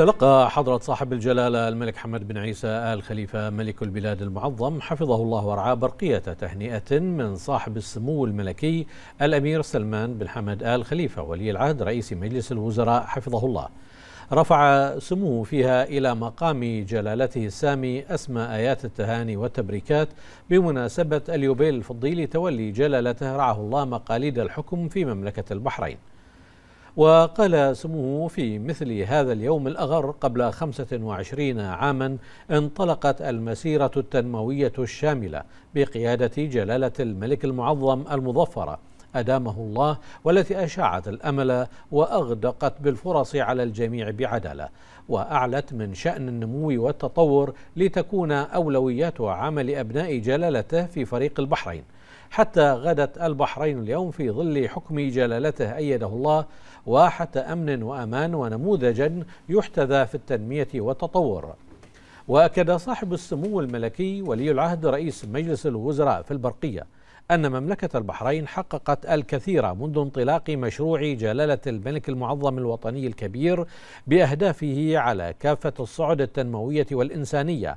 تلقى حضرة صاحب الجلالة الملك حمد بن عيسى آل خليفة ملك البلاد المعظم حفظه الله ورعاه برقية تهنئة من صاحب السمو الملكي الأمير سلمان بن حمد آل خليفة ولي العهد رئيس مجلس الوزراء حفظه الله رفع سموه فيها إلى مقام جلالته السامي أسمى آيات التهاني والتبريكات بمناسبة اليوبيل الفضي لتولي جلالته رعاه الله مقاليد الحكم في مملكة البحرين وقال سموه في مثل هذا اليوم الأغر قبل 25 عاما انطلقت المسيرة التنموية الشاملة بقيادة جلالة الملك المعظم المظفرة أدامه الله والتي أشعت الأمل وأغدقت بالفرص على الجميع بعدالة وأعلت من شأن النمو والتطور لتكون أولويات عمل أبناء جلالته في فريق البحرين حتى غدت البحرين اليوم في ظل حكم جلالته أيده الله واحة أمن وأمان ونموذجا يحتذى في التنمية والتطور وأكد صاحب السمو الملكي ولي العهد رئيس مجلس الوزراء في البرقية أن مملكة البحرين حققت الكثير منذ انطلاق مشروع جلالة الملك المعظم الوطني الكبير بأهدافه على كافة الصعد التنموية والإنسانية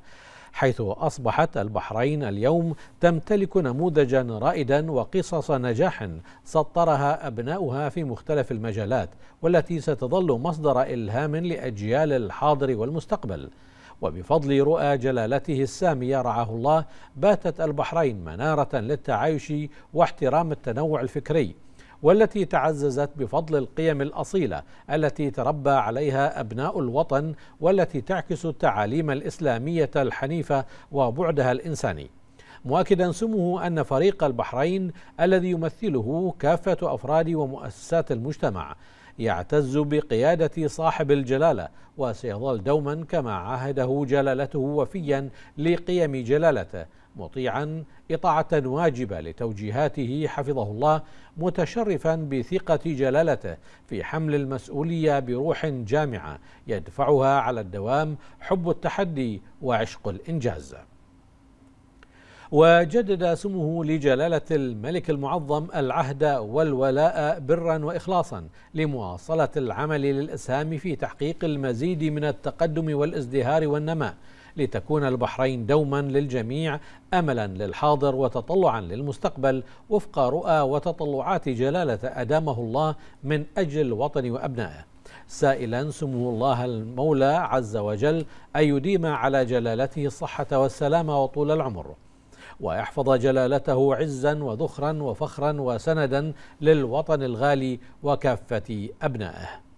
حيث أصبحت البحرين اليوم تمتلك نموذجا رائدا وقصص نجاح سطرها أبناؤها في مختلف المجالات والتي ستظل مصدر إلهام لأجيال الحاضر والمستقبل وبفضل رؤى جلالته السامية رعاه الله باتت البحرين منارة للتعايش واحترام التنوع الفكري والتي تعززت بفضل القيم الأصيلة التي تربى عليها أبناء الوطن والتي تعكس التعاليم الإسلامية الحنيفة وبعدها الإنساني مؤكدا سمه أن فريق البحرين الذي يمثله كافة أفراد ومؤسسات المجتمع يعتز بقيادة صاحب الجلالة وسيظل دوما كما عاهده جلالته وفيا لقيم جلالته مطيعا اطاعه واجبه لتوجيهاته حفظه الله متشرفا بثقه جلالته في حمل المسؤوليه بروح جامعه يدفعها على الدوام حب التحدي وعشق الانجاز وجدد سمه لجلالة الملك المعظم العهد والولاء برا وإخلاصا لمواصلة العمل للإسهام في تحقيق المزيد من التقدم والازدهار والنماء لتكون البحرين دوما للجميع املا للحاضر وتطلعا للمستقبل وفق رؤى وتطلعات جلاله ادامه الله من اجل الوطن وابنائه سائلا سمو الله المولى عز وجل ان يديم على جلالته الصحه والسلامه وطول العمر ويحفظ جلالته عزا وذخرا وفخرا وسندا للوطن الغالي وكافه ابنائه